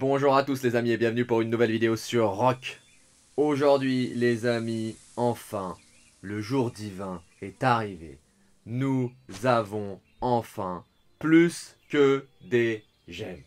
Bonjour à tous les amis et bienvenue pour une nouvelle vidéo sur Rock. Aujourd'hui les amis, enfin, le jour divin est arrivé. Nous avons enfin plus que des gemmes.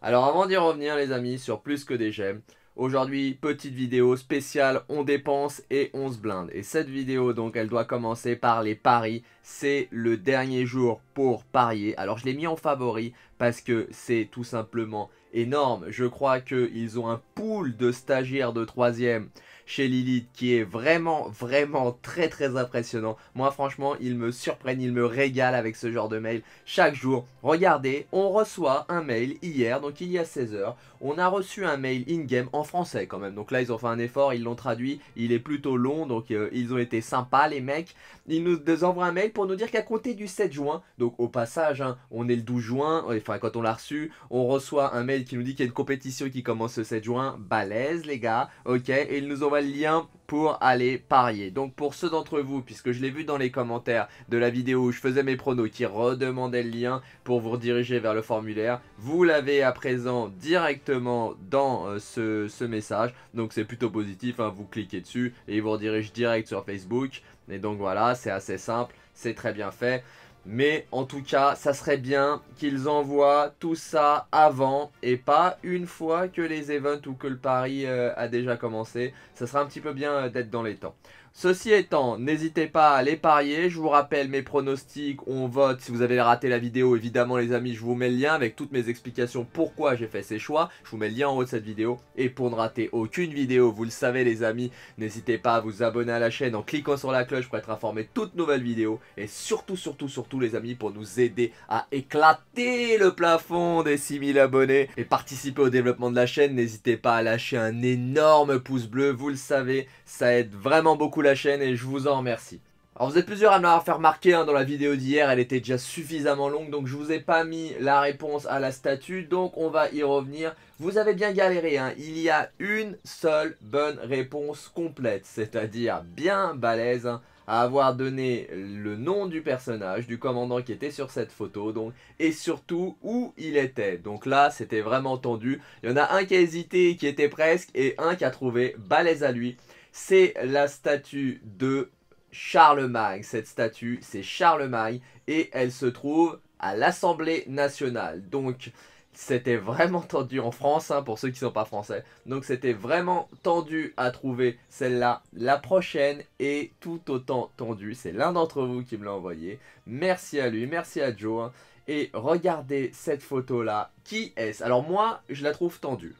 Alors avant d'y revenir les amis sur plus que des gemmes, Aujourd'hui, petite vidéo spéciale, on dépense et on se blinde. Et cette vidéo, donc, elle doit commencer par les paris. C'est le dernier jour pour parier. Alors, je l'ai mis en favori parce que c'est tout simplement énorme. Je crois qu'ils ont un pool de stagiaires de troisième chez Lilith qui est vraiment, vraiment très, très impressionnant. Moi, franchement, ils me surprennent, ils me régalent avec ce genre de mail chaque jour. Regardez, on reçoit un mail hier, donc il y a 16 h On a reçu un mail in-game en français quand même. Donc là, ils ont fait un effort, ils l'ont traduit. Il est plutôt long, donc euh, ils ont été sympas, les mecs. Ils nous envoient un mail pour nous dire qu'à compter du 7 juin, donc au passage, hein, on est le 12 juin, enfin quand on l'a reçu, on reçoit un mail qui nous dit qu'il y a une compétition qui commence le 7 juin. Balèze, les gars, ok. Et ils nous envoient lien pour aller parier. Donc pour ceux d'entre vous, puisque je l'ai vu dans les commentaires de la vidéo où je faisais mes pronos, qui redemandaient le lien pour vous rediriger vers le formulaire, vous l'avez à présent directement dans euh, ce, message. Donc c'est plutôt positif, hein. vous cliquez dessus et il vous redirige direct sur Facebook. Et donc voilà, c'est assez simple, c'est très bien fait. Mais en tout cas, ça serait bien qu'ils envoient tout ça avant et pas une fois que les events ou que le pari euh, a déjà commencé. Ça serait un petit peu bien euh, d'être dans les temps. Ceci étant, n'hésitez pas à les parier. Je vous rappelle mes pronostics, on vote. Si vous avez raté la vidéo, évidemment les amis, je vous mets le lien avec toutes mes explications pourquoi j'ai fait ces choix. Je vous mets le lien en haut de cette vidéo. Et pour ne rater aucune vidéo, vous le savez les amis, n'hésitez pas à vous abonner à la chaîne en cliquant sur la cloche pour être informé de toutes nouvelles vidéos. Et surtout, surtout, surtout les amis, pour nous aider à éclater le plafond des 6000 abonnés et participer au développement de la chaîne, n'hésitez pas à lâcher un énorme pouce bleu. Vous le savez, ça aide vraiment beaucoup la chaîne et je vous en remercie. Alors vous êtes plusieurs à me l'avoir fait remarquer hein, dans la vidéo d'hier, elle était déjà suffisamment longue donc je vous ai pas mis la réponse à la statue donc on va y revenir. Vous avez bien galéré, hein. il y a une seule bonne réponse complète, c'est-à-dire bien balèze hein, à avoir donné le nom du personnage, du commandant qui était sur cette photo donc et surtout où il était. Donc là c'était vraiment tendu, il y en a un qui a hésité qui était presque et un qui a trouvé balèze à lui c'est la statue de Charlemagne. Cette statue, c'est Charlemagne et elle se trouve à l'Assemblée nationale. Donc, c'était vraiment tendu en France, hein, pour ceux qui ne sont pas français. Donc c'était vraiment tendu à trouver celle-là. La prochaine est tout autant tendue. C'est l'un d'entre vous qui me l'a envoyé. Merci à lui, merci à Joe. Hein. Et regardez cette photo-là. Qui est-ce Alors moi, je la trouve tendue.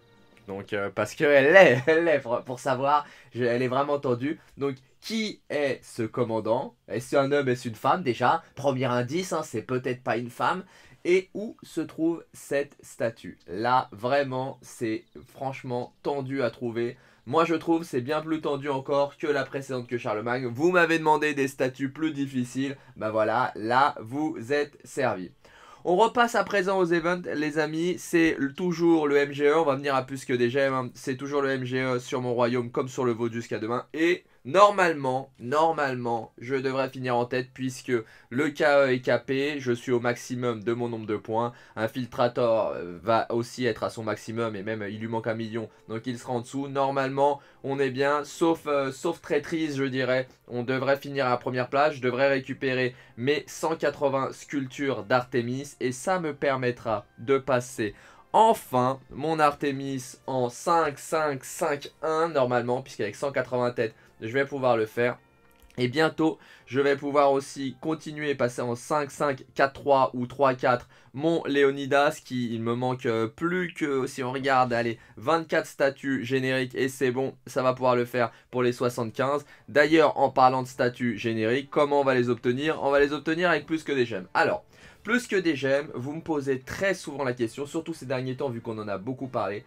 Donc, euh, parce qu'elle est, elle est, pour savoir, elle est vraiment tendue. Donc, qui est ce commandant Est-ce un homme, est-ce une femme déjà Premier indice, hein, c'est peut-être pas une femme. Et où se trouve cette statue Là, vraiment, c'est franchement tendu à trouver. Moi, je trouve c'est bien plus tendu encore que la précédente que Charlemagne. Vous m'avez demandé des statues plus difficiles. ben voilà, là, vous êtes servi. On repasse à présent aux events, les amis. C'est toujours le MGE. On va venir à plus que des gemmes. Hein. C'est toujours le MGE sur mon royaume comme sur le Vaudus jusqu'à demain. Et Normalement, normalement, je devrais finir en tête puisque le KE est capé, je suis au maximum de mon nombre de points. Un filtrator euh, va aussi être à son maximum et même euh, il lui manque un million, donc il sera en dessous. Normalement, on est bien, sauf, euh, sauf traîtrise, je dirais. On devrait finir à la première place, je devrais récupérer mes 180 sculptures d'Artemis et ça me permettra de passer enfin mon Artemis en 5, 5, 5, 1 normalement, puisqu'avec 180 têtes, je vais pouvoir le faire. Et bientôt, je vais pouvoir aussi continuer, passer en 5-5, 4-3 ou 3-4 mon Leonidas qui il me manque euh, plus que si on regarde allez 24 statuts génériques et c'est bon ça va pouvoir le faire pour les 75 d'ailleurs en parlant de statuts génériques comment on va les obtenir on va les obtenir avec plus que des gemmes alors plus que des gemmes vous me posez très souvent la question surtout ces derniers temps vu qu'on en a beaucoup parlé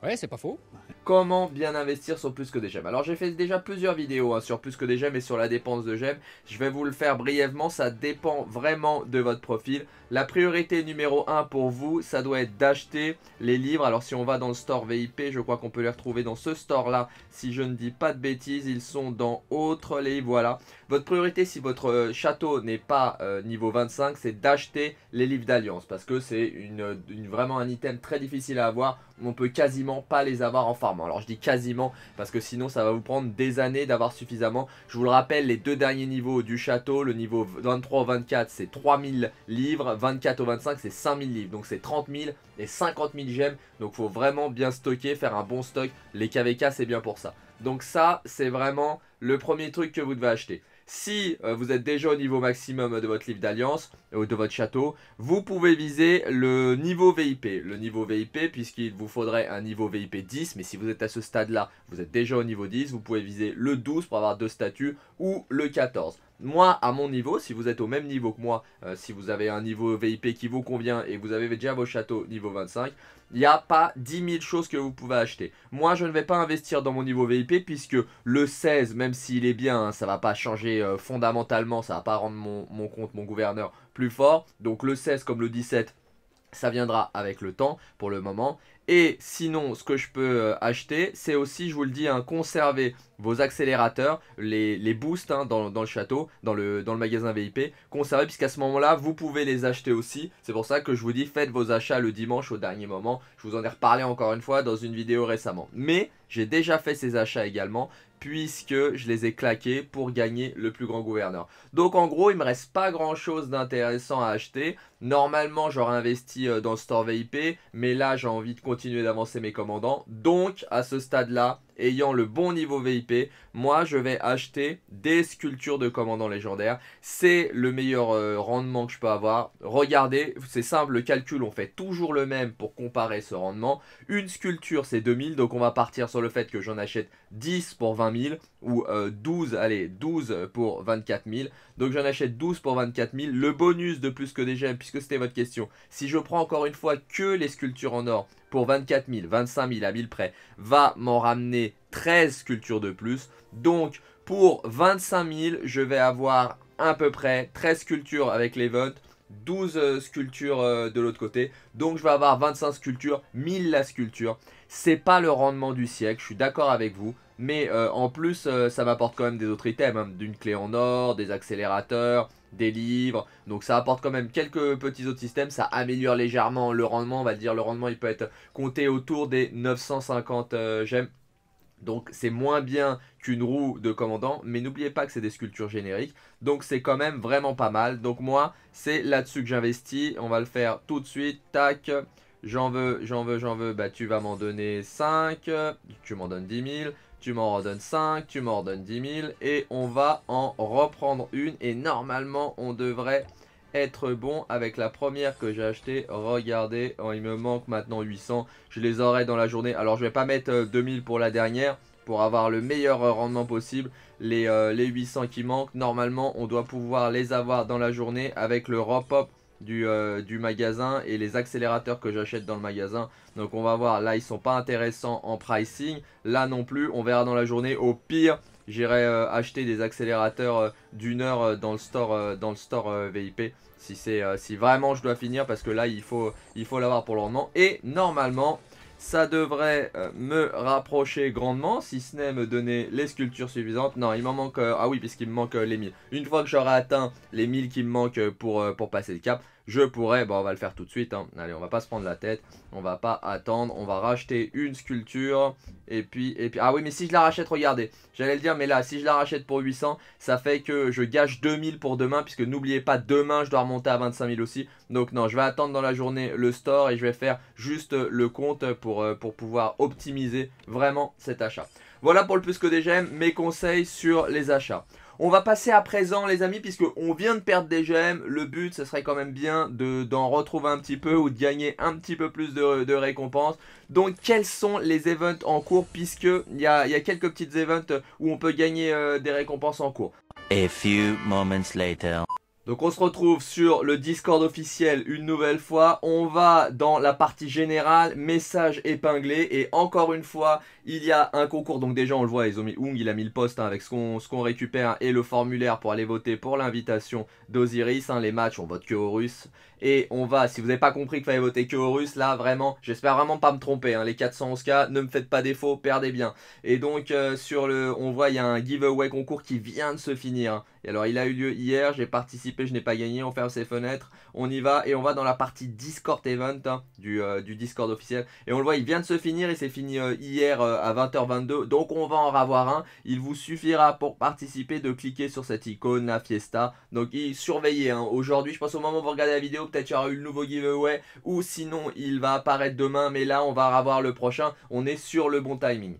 Ouais, c'est pas faux. Comment bien investir sur plus que des gemmes Alors j'ai fait déjà plusieurs vidéos hein, sur plus que des gemmes et sur la dépense de gemmes. Je vais vous le faire brièvement, ça dépend vraiment de votre profil. La priorité numéro 1 pour vous, ça doit être d'acheter les livres. Alors si on va dans le store VIP, je crois qu'on peut les retrouver dans ce store là. Si je ne dis pas de bêtises, ils sont dans autres livres, voilà. Votre priorité si votre euh, château n'est pas euh, niveau 25, c'est d'acheter les livres d'alliance. Parce que c'est une, vraiment un item très difficile à avoir. On peut quasiment pas les avoir en farmant Alors je dis quasiment parce que sinon ça va vous prendre des années d'avoir suffisamment. Je vous le rappelle, les deux derniers niveaux du château, le niveau 23 au 24 c'est 3000 livres, 24 au 25 c'est 5000 livres. Donc c'est 30 000 et 50 000 gemmes. Donc faut vraiment bien stocker, faire un bon stock. Les KVK c'est bien pour ça. Donc ça c'est vraiment le premier truc que vous devez acheter. Si euh, vous êtes déjà au niveau maximum de votre livre d'alliance ou euh, de votre château, vous pouvez viser le niveau VIP. Le niveau VIP, puisqu'il vous faudrait un niveau VIP 10, mais si vous êtes à ce stade-là, vous êtes déjà au niveau 10, vous pouvez viser le 12 pour avoir deux statuts ou le 14 moi, à mon niveau, si vous êtes au même niveau que moi, euh, si vous avez un niveau VIP qui vous convient et vous avez déjà vos châteaux niveau 25, il n'y a pas 10 000 choses que vous pouvez acheter. Moi, je ne vais pas investir dans mon niveau VIP puisque le 16, même s'il est bien, hein, ça ne va pas changer euh, fondamentalement, ça ne va pas rendre mon compte, mon gouverneur plus fort. Donc le 16 comme le 17, ça viendra avec le temps pour le moment. Et sinon, ce que je peux euh, acheter, c'est aussi, je vous le dis, conserver vos accélérateurs, les, boosts hein, dans, le château, dans le, dans le magasin VIP, conserver, puisqu'à ce moment-là, vous pouvez les acheter aussi. C'est pour ça que je vous dis, faites vos achats le dimanche au dernier moment. Je vous en ai reparlé encore une fois dans une vidéo récemment. Mais j'ai déjà fait ces achats également puisque je les ai claqués pour gagner le plus grand gouverneur. Donc en gros, il me reste pas grand chose d'intéressant à acheter. Normalement, j'aurais investi euh, dans le store VIP, mais là, j'ai envie de continuer d'avancer mes commandants. Donc à ce stade-là, ayant le bon niveau VIP, moi je vais acheter des sculptures de commandants légendaires. C'est le meilleur euh, rendement que je peux avoir. Regardez, c'est simple, le calcul, on fait toujours le même pour comparer ce rendement. Une sculpture c'est 2000, donc on va partir sur le fait que j'en achète 10 pour 20 000 ou 12, euh, allez, 12 pour 24 000. Donc j'en achète 12 pour 24 000. Le bonus de plus que déjà, puisque c'était votre question. Si je prends encore une fois que les sculptures en or pour 24 000, 25 000 à 1000 près, va m'en ramener 13 sculptures de plus. Donc pour 25 000, je vais avoir à peu près 13 sculptures avec l'event. 12 euh, sculptures euh, de l'autre côté. Donc je vais avoir 25 sculptures, 1000 la sculpture. C'est pas le rendement du siècle, je suis d'accord avec vous. Mais euh, en plus, euh, ça m'apporte quand même des autres items, hein, d'une clé en or, des accélérateurs, des livres. Donc ça apporte quand même quelques petits autres systèmes, ça améliore légèrement le rendement, on va dire le rendement il peut être compté autour des 950 euh, gemmes. Donc c'est moins bien qu'une roue de commandant, mais n'oubliez pas que c'est des sculptures génériques, donc c'est quand même vraiment pas mal. Donc moi, c'est là-dessus que j'investis, on va le faire tout de suite, tac, j'en veux, j'en veux, j'en veux, bah tu vas m'en donner 5, tu m'en donnes 10 000, tu m'en redonnes 5, tu m'en redonnes 10 000 et on va en reprendre une. Et normalement, on devrait être bon avec la première que j'ai achetée. Regardez, oh, il me manque maintenant 800. Je les aurai dans la journée. Alors, je vais pas mettre 2000 euh, pour la dernière pour avoir le meilleur euh, rendement possible. Les, euh, les 800 qui manquent, normalement, on doit pouvoir les avoir dans la journée avec le rop euh, du, magasin et les accélérateurs que j'achète dans le magasin. Donc on va voir, là ils sont pas intéressants en pricing, là non plus, on verra dans la journée. Au pire, j'irai euh, acheter des accélérateurs euh, d'une heure dans le store, dans le store VIP. Si, c'est si vraiment je dois finir parce que là il faut l'avoir il faut pour le rendement. Et normalement ça devrait euh, me rapprocher grandement, si ce n'est me donner les sculptures suffisantes. Non, il m'en manque... Euh, ah oui, puisqu'il me manque euh, les 1000. Une fois que j'aurai atteint les 1000 qui me manquent pour, pour passer le cap, je pourrais, bon, bah, on va le faire tout de suite, hein. allez, on va pas se prendre la tête, on va pas attendre, on va racheter une sculpture, et puis, et puis, ah oui, mais si je la rachète, regardez, j'allais le dire, mais là, si je la rachète pour 800, ça fait que je gâche 2000 pour demain, puisque n'oubliez pas, demain, je dois remonter à 25 000 aussi, donc non, je vais attendre dans la journée le store, et je vais faire juste le compte pour, euh, pour pouvoir optimiser vraiment cet achat. Voilà pour le plus que des gemmes, mes conseils sur les achats. On va passer à présent, les amis, puisque on vient de perdre des gemmes. Le but, ce serait quand même bien d'en retrouver un petit peu ou de gagner un petit peu plus de, récompenses. Donc, quels sont les events en cours, puisque il y a, quelques petites events où on peut gagner euh, des récompenses en cours. A few moments later. Donc on se retrouve sur le Discord officiel une nouvelle fois. On va dans la partie générale, message épinglé. Et encore une fois, il y a un concours. Donc déjà on le voit, ils ont mis Oung, il a mis le poste hein, avec ce qu'on récupère et le formulaire pour aller voter pour l'invitation d'Osiris. Hein, les matchs, on vote que Horus. Et on va, si vous n'avez pas compris qu'il fallait voter que aux Russes, là vraiment, j'espère vraiment pas me tromper. Hein. les 411K, ne me faites pas défaut, perdez bien. Et donc euh, sur le, on voit il y a un giveaway concours qui vient de se finir. Hein. Et alors il a eu lieu hier, j'ai participé, je n'ai pas gagné, on ferme ses fenêtres, on y va et on va dans la partie Discord Event hein, du, euh, du, Discord officiel. Et on le voit, il vient de se finir et c'est fini euh, hier à 20h22. Donc on va en avoir un. Il vous suffira pour participer de cliquer sur cette icône, la fiesta. Donc surveillez. Aujourd'hui, je pense au moment où vous regardez la vidéo, peut-être y aura eu le nouveau giveaway ou sinon il va apparaître demain mais là on va avoir le prochain on est sur le bon timing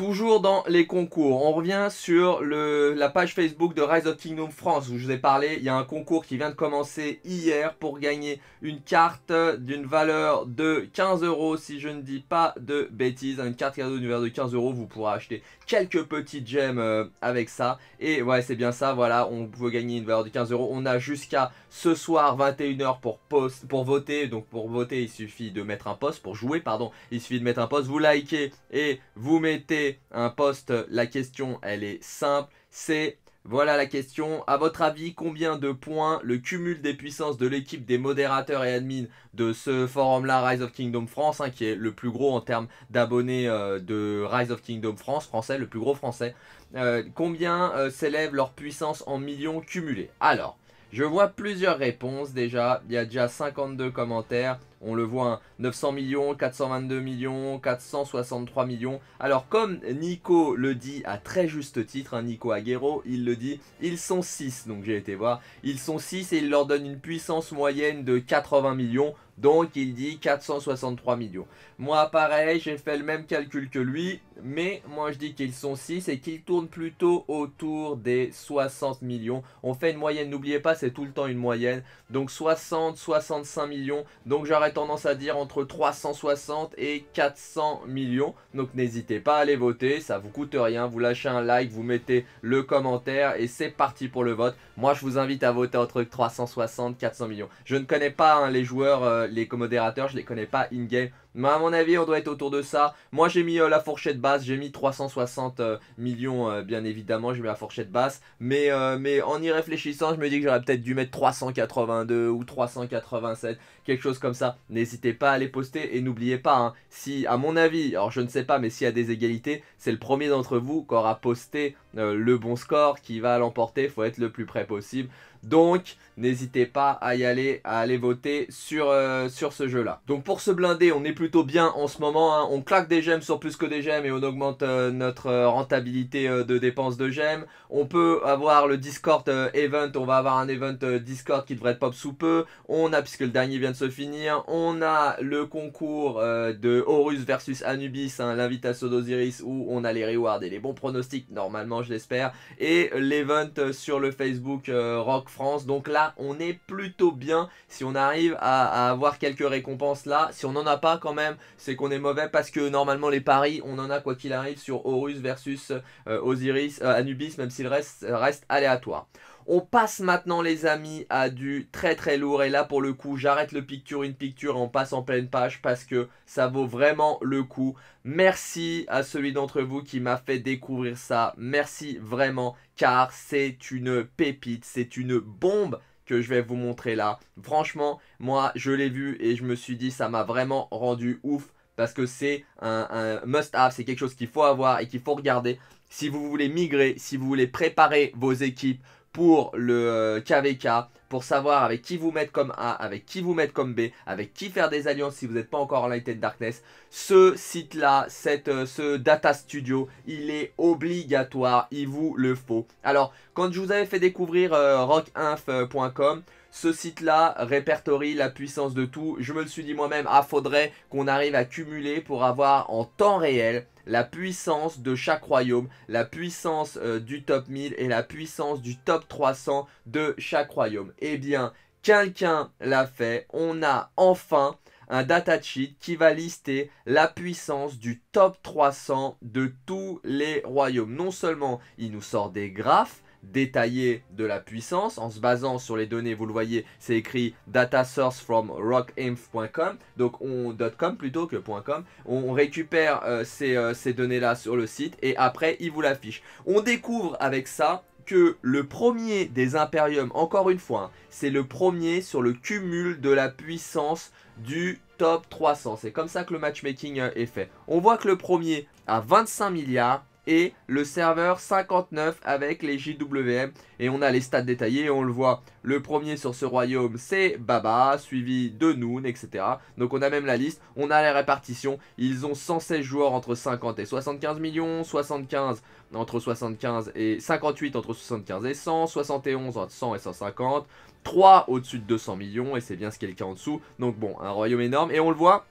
Toujours dans les concours, on revient sur le, la page Facebook de Rise of Kingdom France où je vous ai parlé. Il y a un concours qui vient de commencer hier pour gagner une carte d'une valeur de 15 euros si je ne dis pas de bêtises. Une carte cadeau d'une valeur de 15 euros, vous pourrez acheter quelques petites gemmes euh, avec ça. Et ouais, c'est bien ça, voilà, on peut gagner une valeur de 15 euros. On a jusqu'à ce soir 21h pour, pour voter. Donc pour voter, il suffit de mettre un post, pour jouer, pardon, il suffit de mettre un post. Vous likez et vous mettez un poste la question, elle est simple, c'est voilà la question. À votre avis, combien de points le cumul des puissances de l'équipe des modérateurs et admins de ce forum-là, Rise of Kingdom France, hein, qui est le plus gros en termes d'abonnés euh, de Rise of Kingdom France, français, le plus gros français, euh, combien euh, s'élève leur puissance en millions cumulés Alors, je vois plusieurs réponses déjà. Il y a déjà 52 commentaires. On le voit, 900 hein. millions, 422 millions, 463 millions. Alors comme Nico le dit à très juste titre, hein, Nico Aguero, il le dit, ils sont 6, donc j'ai été voir. Ils sont 6 et il leur donne une puissance moyenne de 80 millions. Donc il dit 463 millions. Moi pareil, j'ai fait le même calcul que lui. Mais moi je dis qu'ils sont 6 et qu'ils tournent plutôt autour des 60 millions. On fait une moyenne, n'oubliez pas, c'est tout le temps une moyenne. Donc 60, 65 millions. Donc j'aurais tendance à dire entre 360 et 400 millions. Donc n'hésitez pas à aller voter, ça vous coûte rien. Vous lâchez un like, vous mettez le commentaire et c'est parti pour le vote. Moi je vous invite à voter entre 360 400 millions. Je ne connais pas hein, les joueurs, euh, les commodérateurs, je ne les connais pas in-game. Mais à mon avis, on doit être autour de ça. Moi, j'ai mis euh, la fourchette basse, j'ai mis 360 euh, millions, euh, bien évidemment, j'ai mis la fourchette basse. Mais, mais en y réfléchissant, je me dis que j'aurais peut-être dû mettre 382 ou 387, quelque chose comme ça. N'hésitez pas à les poster et n'oubliez pas, hein, si, à mon avis, alors je ne sais pas, mais s'il y a des égalités, c'est le premier d'entre vous qui aura posté le bon score qui va l'emporter. Faut être le plus près possible. Donc n'hésitez pas à y aller, à aller voter sur, euh, sur ce jeu-là. Donc pour se blinder, on est plutôt bien en ce moment. Hein. On claque des gemmes sur plus que des gemmes et on augmente euh, notre euh, rentabilité de dépenses de gemmes. On peut avoir le Discord event, on va avoir un event Discord qui devrait être pop sous peu. On a, puisque le dernier vient de se finir, on a le concours de Horus versus Anubis, hein, l'invitation d'Osiris où on a les rewards et les bons pronostics, normalement je l'espère. Et l'event sur le Facebook Rock France. Donc là, on est plutôt bien. Si on arrive à, avoir quelques récompenses là, si on n'en a pas quand même, c'est qu'on est mauvais parce que normalement les paris, on en a quoi qu'il arrive sur Horus versus euh, Osiris, euh, Anubis, même s'il reste, reste aléatoire. On passe maintenant les amis à du très très lourd et là pour le coup j'arrête le picture une picture et on passe en pleine page parce que ça vaut vraiment le coup. Merci à celui d'entre vous qui m'a fait découvrir ça. Merci vraiment car c'est une pépite, c'est une bombe que je vais vous montrer là. Franchement, moi, je l'ai vu et je me suis dit, ça m'a vraiment rendu ouf parce que c'est un, must-have, c'est quelque chose qu'il faut avoir et qu'il faut regarder. Si vous voulez migrer, si vous voulez préparer vos équipes pour le KVK, euh, pour savoir avec qui vous mettre comme A, avec qui vous mettre comme B, avec qui faire des alliances si vous n'êtes pas encore en and Darkness. Ce site-là, euh, ce Data Studio, il est obligatoire, il vous le faut. Alors, quand je vous avais fait découvrir euh, rockinf.com, ce site-là répertorie la puissance de tout. Je me le suis dit moi-même, il ah, faudrait qu'on arrive à cumuler pour avoir en temps réel la puissance de chaque royaume, la puissance euh, du top 1000 et la puissance du top 300 de chaque royaume. Eh bien, quelqu'un l'a fait. On a enfin un data sheet qui va lister la puissance du top 300 de tous les royaumes. Non seulement il nous sort des graphes, détaillé de la puissance en se basant sur les données, vous le voyez, c'est écrit data source from rockinf.com, donc on .com plutôt que .com. On récupère euh, euh, ces, données-là sur le site et après, il vous l'affiche. On découvre avec ça que le premier des impériums encore une fois, hein, c'est le premier sur le cumul de la puissance du top 300. C'est comme ça que le matchmaking euh, est fait. On voit que le premier à 25 milliards et le serveur 59 avec les JWM. Et on a les stats détaillés, on le voit. Le premier sur ce royaume, c'est Baba, suivi de Noon, etc. Donc on a même la liste, on a les répartitions. Ils ont 116 joueurs entre 50 et 75 millions, 75 entre 75 et 58 entre 75 et 100, 71 entre 100 et 150, 3 au-dessus de 200 millions, et c'est bien ce qui est le cas en dessous. Donc bon, un royaume énorme, et on le voit,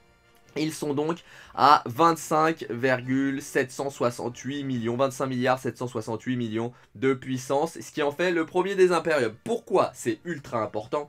ils sont donc à 25,768 millions, 25 milliards 768 millions de puissance, ce qui en fait le premier des impériums. Pourquoi c'est ultra important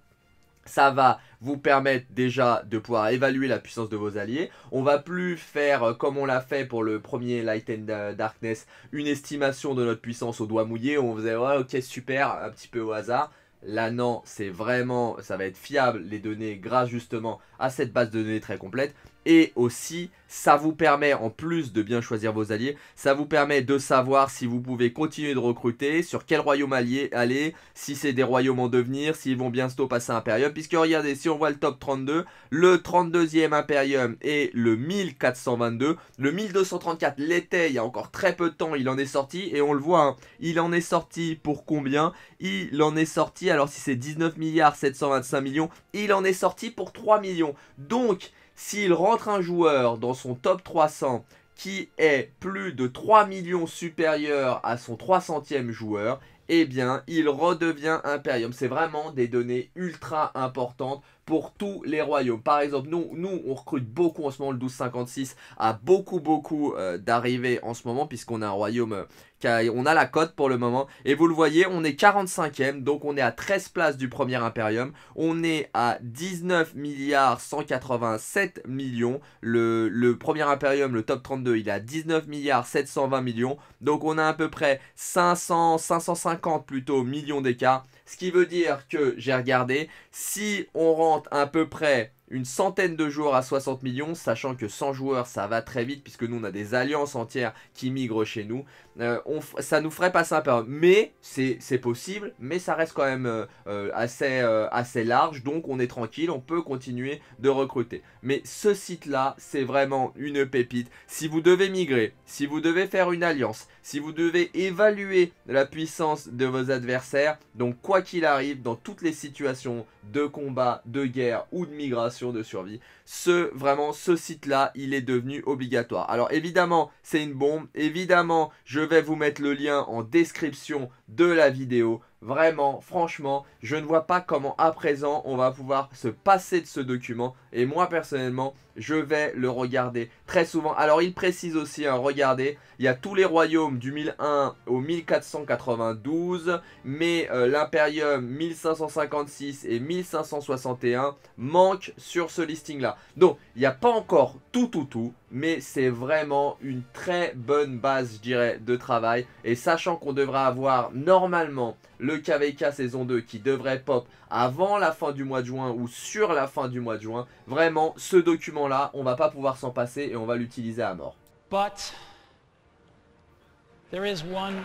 ça va vous permettre déjà de pouvoir évaluer la puissance de vos alliés. On va plus faire euh, comme on l'a fait pour le premier Light and euh, Darkness, une estimation de notre puissance au doigt mouillé. On faisait ok super, un petit peu au hasard. Là non, c'est vraiment, ça va être fiable les données grâce justement à cette base de données très complète et aussi ça vous permet en plus de bien choisir vos alliés, ça vous permet de savoir si vous pouvez continuer de recruter, sur quel royaume allier aller, si c'est des royaumes en devenir, s'ils vont bientôt passer à Imperium, puisque regardez, si on voit le top 32, le 32e Imperium est le 1422, le 1234 l'était il y a encore très peu de temps, il en est sorti, et on le voit, hein, il en est sorti pour combien Il en est sorti, alors si c'est 19 milliards 725 millions, il en est sorti pour 3 millions. Donc, s'il rentre un joueur dans son top 300 qui est plus de 3 millions supérieur à son 300e joueur, eh bien, il redevient Imperium. C'est vraiment des données ultra importantes tous les royaumes. Par exemple, nous, nous on recrute beaucoup en ce moment, le 1256 a beaucoup, beaucoup euh, d'arrivées en ce moment, puisqu'on a un royaume euh, qui on a la cote pour le moment. Et vous le voyez, on est 45 e donc on est à 13 places du premier impérium On est à 19 milliards 187 millions. Le, premier impérium, le top 32, il est à 19 milliards 720 millions. Donc on a à peu près 500, 550 plutôt millions d'écart. Ce qui veut dire que, j'ai regardé, si on rentre à peu près une centaine de joueurs à 60 millions, sachant que 100 joueurs ça va très vite puisque nous on a des alliances entières qui migrent chez nous. Ça euh, on, ça nous ferait pas sympa, hein. mais c'est possible, mais ça reste quand même euh, euh, assez, assez large, donc on est tranquille, on peut continuer de recruter. Mais ce site-là, c'est vraiment une pépite. Si vous devez migrer, si vous devez faire une alliance, si vous devez évaluer la puissance de vos adversaires, donc quoi qu'il arrive, dans toutes les situations de combat, de guerre ou de migration, de survie. Ce, vraiment, ce site-là, il est devenu obligatoire. Alors évidemment, c'est une bombe. Évidemment, je vais vous mettre le lien en description de la vidéo. Vraiment, franchement, je ne vois pas comment à présent on va pouvoir se passer de ce document. Et moi personnellement, je vais le regarder très souvent. Alors il précise aussi, hein, regardez, il y a tous les royaumes du 1001 au 1492, mais l'imperium l'impérium 1556 et 1561 manquent sur ce listing là. Donc il n'y a pas encore tout tout tout, mais c'est vraiment une très bonne base, je dirais, de travail. Et sachant qu'on devrait avoir normalement le KVK saison 2 qui devrait pop avant la fin du mois de juin ou sur la fin du mois de juin. Vraiment, ce document-là, on va pas pouvoir s'en passer et on va l'utiliser à mort. there is one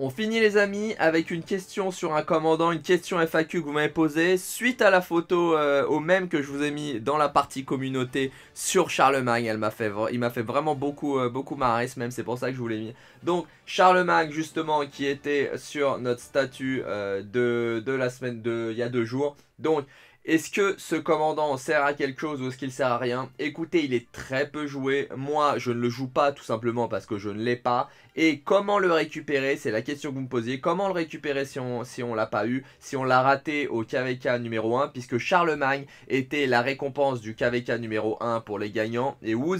on finit les amis avec une question sur un commandant, une question FAQ que vous m'avez posée suite à la photo euh, au même que je vous ai mis dans la partie communauté sur Charlemagne. Elle m'a fait, il m'a fait vraiment beaucoup, euh, beaucoup marrer ce même, c'est pour ça que je vous l'ai mis. Donc Charlemagne justement qui était sur notre statut euh, de, de la semaine de il y a deux jours. Donc est-ce que ce commandant sert à quelque chose ou est-ce qu'il sert à rien Écoutez, il est très peu joué. Moi, je ne le joue pas tout simplement parce que je ne l'ai pas. Et comment le récupérer C'est la question que vous me posiez. Comment le récupérer si on si on l'a pas eu, si on l'a raté au KVK numéro 1 puisque Charlemagne était la récompense du KVK numéro 1 pour les gagnants et Wu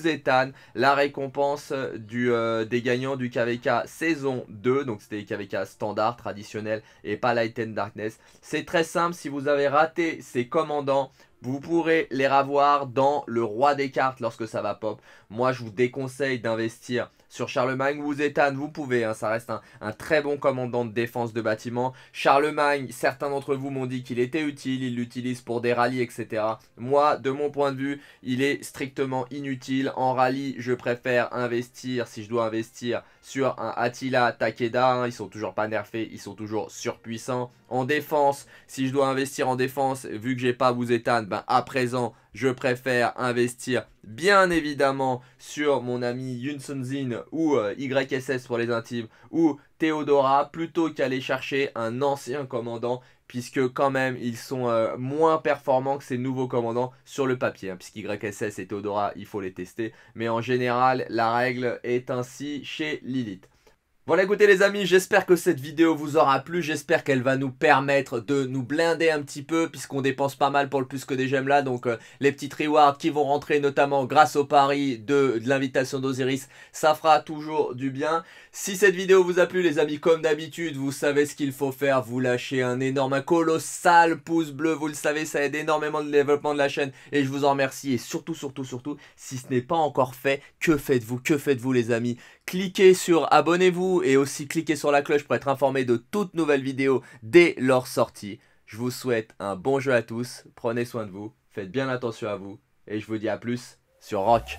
la récompense euh, du, euh, des gagnants du KVK saison 2. Donc c'était KVK standard, traditionnel et pas Light and Darkness. C'est très simple, si vous avez raté ces commandants, vous pourrez les ravoir dans le roi des cartes lorsque ça va pop. Moi, je vous déconseille d'investir sur Charlemagne Vous éteignez. vous pouvez, hein, ça reste un, très bon commandant de défense de bâtiment. Charlemagne, certains d'entre vous m'ont dit qu'il était utile, il l'utilise pour des rallyes, etc. Moi, de mon point de vue, il est strictement inutile. En rallye, je préfère investir, si je dois investir, sur un Attila Takeda, Ils hein, ils sont toujours pas nerfés, ils sont toujours surpuissants. En défense, si je dois investir en défense, vu que j'ai pas vous Zétane, ben, à présent, je préfère investir bien évidemment sur mon ami Yunsunzin ou euh, YSS pour les intimes ou Theodora plutôt qu'aller chercher un ancien commandant puisque quand même ils sont euh, moins performants que ces nouveaux commandants sur le papier, hein, Puisque YSS et Theodora, il faut les tester, mais en général, la règle est ainsi chez Lilith. Voilà, écoutez les amis, j'espère que cette vidéo vous aura plu, j'espère qu'elle va nous permettre de nous blinder un petit peu puisqu'on dépense pas mal pour le plus que des gemmes là, donc euh, les petites rewards qui vont rentrer notamment grâce au pari de, de l'invitation d'Osiris, ça fera toujours du bien. Si cette vidéo vous a plu les amis, comme d'habitude, vous savez ce qu'il faut faire, vous lâchez un énorme, un colossal pouce bleu, vous le savez, ça aide énormément le développement de la chaîne et je vous en remercie et surtout, surtout, surtout, si ce n'est pas encore fait, que faites-vous, que faites-vous les amis cliquez sur abonnez-vous et aussi cliquez sur la cloche pour être informé de toutes nouvelles vidéos dès leur sortie. Je vous souhaite un bon jeu à tous, prenez soin de vous, faites bien attention à vous et je vous dis à plus sur Rock.